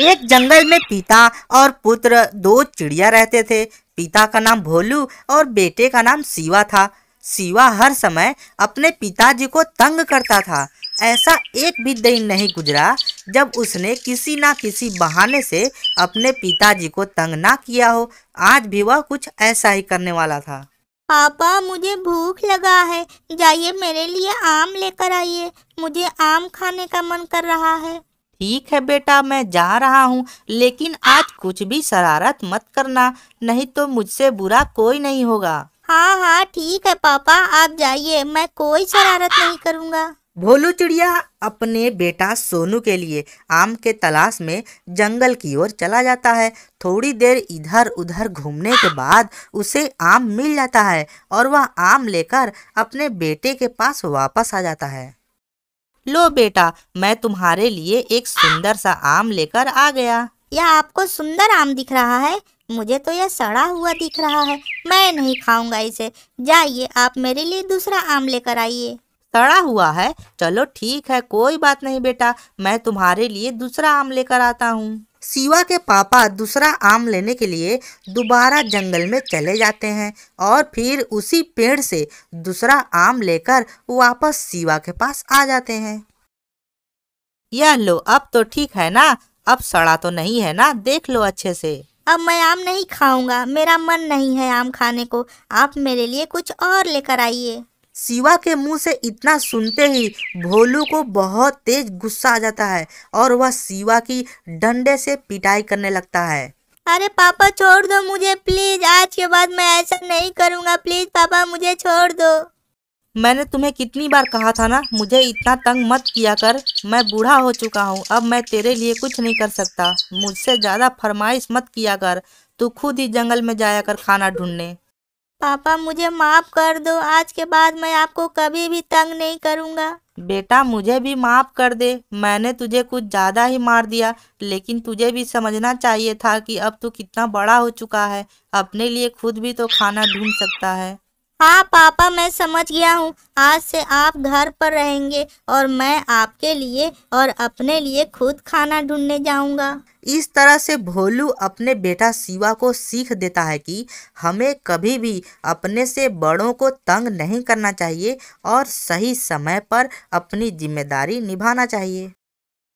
एक जंगल में पिता और पुत्र दो चिड़िया रहते थे पिता का नाम भोलू और बेटे का नाम शिवा था शिवा हर समय अपने पिताजी को तंग करता था ऐसा एक भी दिन नहीं गुजरा जब उसने किसी ना किसी बहाने से अपने पिताजी को तंग ना किया हो आज भी वह कुछ ऐसा ही करने वाला था पापा मुझे भूख लगा है जाइए मेरे लिए आम लेकर आइए मुझे आम खाने का मन कर रहा है ठीक है बेटा मैं जा रहा हूँ लेकिन आज कुछ भी शरारत मत करना नहीं तो मुझसे बुरा कोई नहीं होगा हाँ हाँ ठीक है पापा आप जाइए मैं कोई शरारत नहीं करूँगा भोलू चिड़िया अपने बेटा सोनू के लिए आम के तलाश में जंगल की ओर चला जाता है थोड़ी देर इधर उधर घूमने के बाद उसे आम मिल जाता है और वह आम लेकर अपने बेटे के पास वापस आ जाता है लो बेटा मैं तुम्हारे लिए एक सुंदर सा आम लेकर आ गया यह आपको सुंदर आम दिख रहा है मुझे तो यह सड़ा हुआ दिख रहा है मैं नहीं खाऊंगा इसे जाइए आप मेरे लिए दूसरा आम लेकर आइए सड़ा हुआ है चलो ठीक है कोई बात नहीं बेटा मैं तुम्हारे लिए दूसरा आम लेकर आता हूँ शिवा के पापा दूसरा आम लेने के लिए दोबारा जंगल में चले जाते हैं और फिर उसी पेड़ से दूसरा आम लेकर वापस शिवा के पास आ जाते हैं यह लो अब तो ठीक है ना अब सड़ा तो नहीं है ना देख लो अच्छे से अब मैं आम नहीं खाऊंगा मेरा मन नहीं है आम खाने को आप मेरे लिए कुछ और लेकर आइए शिवा के मुंह से इतना सुनते ही भोलू को बहुत तेज गुस्सा आ जाता है और वह शिवा की डंडे से पिटाई करने लगता है अरे पापा छोड़ दो मुझे प्लीज आज के बाद मैं ऐसा नहीं करूँगा प्लीज पापा मुझे छोड़ दो मैंने तुम्हें कितनी बार कहा था ना मुझे इतना तंग मत किया कर मैं बूढ़ा हो चुका हूँ अब मैं तेरे लिए कुछ नहीं कर सकता मुझसे ज़्यादा फरमाइश मत किया कर तू खुद ही जंगल में जाया कर खाना ढूंढने पापा मुझे माफ़ कर दो आज के बाद मैं आपको कभी भी तंग नहीं करूँगा बेटा मुझे भी माफ़ कर दे मैंने तुझे कुछ ज़्यादा ही मार दिया लेकिन तुझे भी समझना चाहिए था कि अब तू कितना बड़ा हो चुका है अपने लिए खुद भी तो खाना ढूंढ सकता है हाँ पापा मैं समझ गया हूँ आज से आप घर पर रहेंगे और मैं आपके लिए और अपने लिए खुद खाना ढूंढने जाऊँगा इस तरह से भोलू अपने बेटा शिवा को सीख देता है कि हमें कभी भी अपने से बड़ों को तंग नहीं करना चाहिए और सही समय पर अपनी जिम्मेदारी निभाना चाहिए